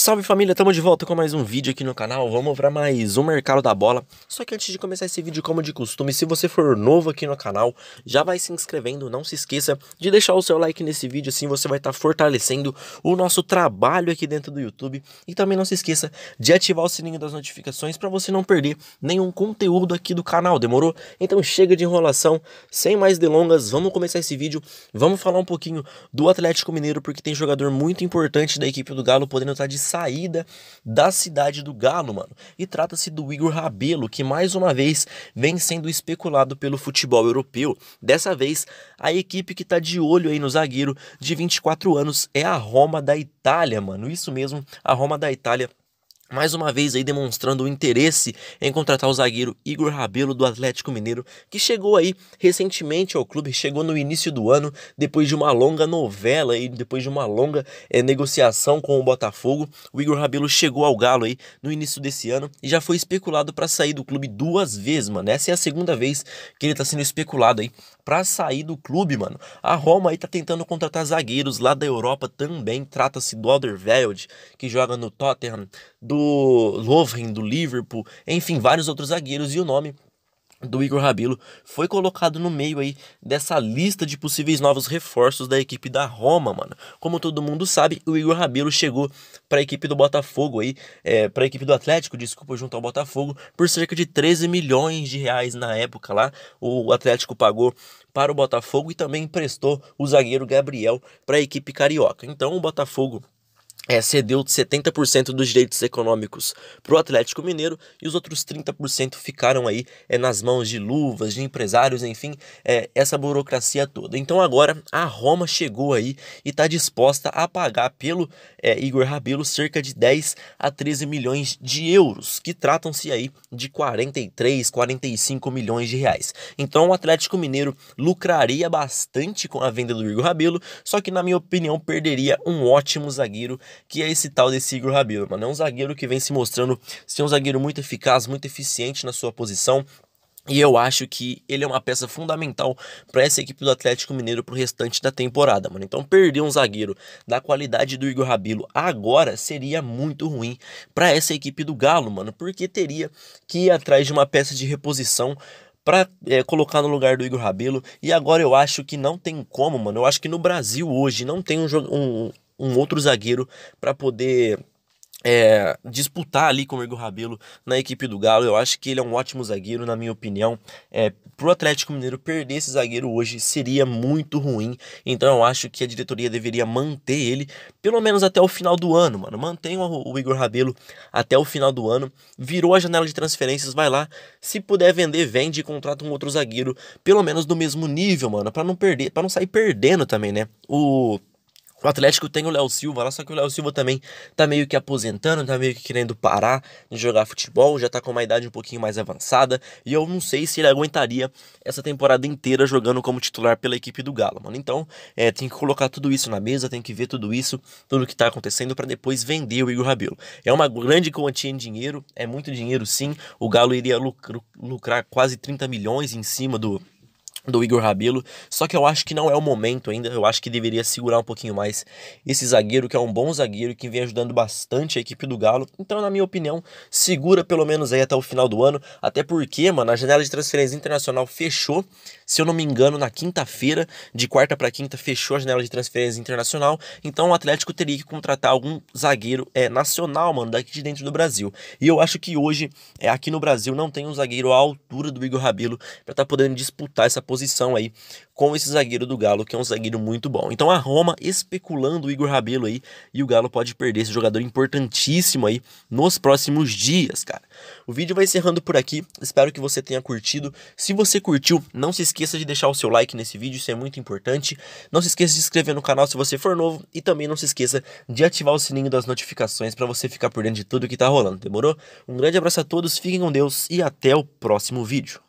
Salve família, estamos de volta com mais um vídeo aqui no canal. Vamos para mais um mercado da bola. Só que antes de começar esse vídeo, como de costume, se você for novo aqui no canal, já vai se inscrevendo, não se esqueça de deixar o seu like nesse vídeo, assim você vai estar tá fortalecendo o nosso trabalho aqui dentro do YouTube. E também não se esqueça de ativar o sininho das notificações para você não perder nenhum conteúdo aqui do canal, demorou? Então chega de enrolação, sem mais delongas, vamos começar esse vídeo. Vamos falar um pouquinho do Atlético Mineiro, porque tem jogador muito importante da equipe do Galo podendo estar tá de saída da cidade do Galo, mano. E trata-se do Igor Rabelo, que mais uma vez vem sendo especulado pelo futebol europeu. Dessa vez, a equipe que tá de olho aí no zagueiro de 24 anos é a Roma da Itália, mano. Isso mesmo, a Roma da Itália mais uma vez aí demonstrando o interesse em contratar o zagueiro Igor Rabelo do Atlético Mineiro, que chegou aí recentemente ao clube, chegou no início do ano, depois de uma longa novela e depois de uma longa é, negociação com o Botafogo, o Igor Rabelo chegou ao Galo aí no início desse ano e já foi especulado para sair do clube duas vezes, mano. Essa é a segunda vez que ele tá sendo especulado aí para sair do clube, mano. A Roma aí tá tentando contratar zagueiros lá da Europa também, trata-se do Alderweireld, que joga no Tottenham, do do Lovren, do Liverpool, enfim, vários outros zagueiros e o nome do Igor Rabelo foi colocado no meio aí dessa lista de possíveis novos reforços da equipe da Roma, mano. Como todo mundo sabe, o Igor Rabelo chegou para a equipe do Botafogo aí, é, para a equipe do Atlético, desculpa, junto ao Botafogo, por cerca de 13 milhões de reais na época lá. O Atlético pagou para o Botafogo e também emprestou o zagueiro Gabriel para a equipe carioca. Então o Botafogo é, cedeu 70% dos direitos econômicos para o Atlético Mineiro e os outros 30% ficaram aí é, nas mãos de luvas, de empresários, enfim, é, essa burocracia toda. Então agora a Roma chegou aí e está disposta a pagar pelo é, Igor Rabelo cerca de 10 a 13 milhões de euros, que tratam-se aí de 43, 45 milhões de reais. Então o Atlético Mineiro lucraria bastante com a venda do Igor Rabelo, só que na minha opinião perderia um ótimo zagueiro que é esse tal de Igor Rabelo, mano. É um zagueiro que vem se mostrando ser um zagueiro muito eficaz, muito eficiente na sua posição. E eu acho que ele é uma peça fundamental para essa equipe do Atlético Mineiro pro restante da temporada, mano. Então perder um zagueiro da qualidade do Igor Rabelo agora seria muito ruim para essa equipe do Galo, mano, porque teria que ir atrás de uma peça de reposição para é, colocar no lugar do Igor Rabelo. E agora eu acho que não tem como, mano. Eu acho que no Brasil hoje não tem um, um, um outro zagueiro para poder é, disputar ali com o Igor Rabelo na equipe do Galo. Eu acho que ele é um ótimo zagueiro, na minha opinião. É, pro Atlético Mineiro perder esse zagueiro hoje seria muito ruim. Então eu acho que a diretoria deveria manter ele, pelo menos até o final do ano, mano. Mantenha o, o Igor Rabelo até o final do ano. Virou a janela de transferências, vai lá. Se puder vender, vende e contrata um outro zagueiro, pelo menos do mesmo nível, mano. para não perder, para não sair perdendo também, né? O o Atlético tem o Léo Silva lá, só que o Léo Silva também tá meio que aposentando, tá meio que querendo parar de jogar futebol, já tá com uma idade um pouquinho mais avançada, e eu não sei se ele aguentaria essa temporada inteira jogando como titular pela equipe do Galo, mano. Então, é, tem que colocar tudo isso na mesa, tem que ver tudo isso, tudo que tá acontecendo, para depois vender o Igor Rabelo. É uma grande quantia em dinheiro, é muito dinheiro sim, o Galo iria lucrar quase 30 milhões em cima do do Igor Rabelo, só que eu acho que não é o momento ainda, eu acho que deveria segurar um pouquinho mais esse zagueiro, que é um bom zagueiro, que vem ajudando bastante a equipe do Galo, então na minha opinião, segura pelo menos aí até o final do ano, até porque, mano, a janela de transferência internacional fechou, se eu não me engano, na quinta-feira, de quarta para quinta fechou a janela de transferência internacional, então o Atlético teria que contratar algum zagueiro é, nacional, mano, daqui de dentro do Brasil, e eu acho que hoje, é, aqui no Brasil, não tem um zagueiro à altura do Igor Rabelo, para estar tá podendo disputar essa posição posição aí com esse zagueiro do Galo, que é um zagueiro muito bom. Então a Roma especulando o Igor Rabelo aí e o Galo pode perder esse jogador importantíssimo aí nos próximos dias, cara. O vídeo vai encerrando por aqui. Espero que você tenha curtido. Se você curtiu, não se esqueça de deixar o seu like nesse vídeo, isso é muito importante. Não se esqueça de se inscrever no canal se você for novo e também não se esqueça de ativar o sininho das notificações para você ficar por dentro de tudo que tá rolando, demorou? Um grande abraço a todos, fiquem com Deus e até o próximo vídeo.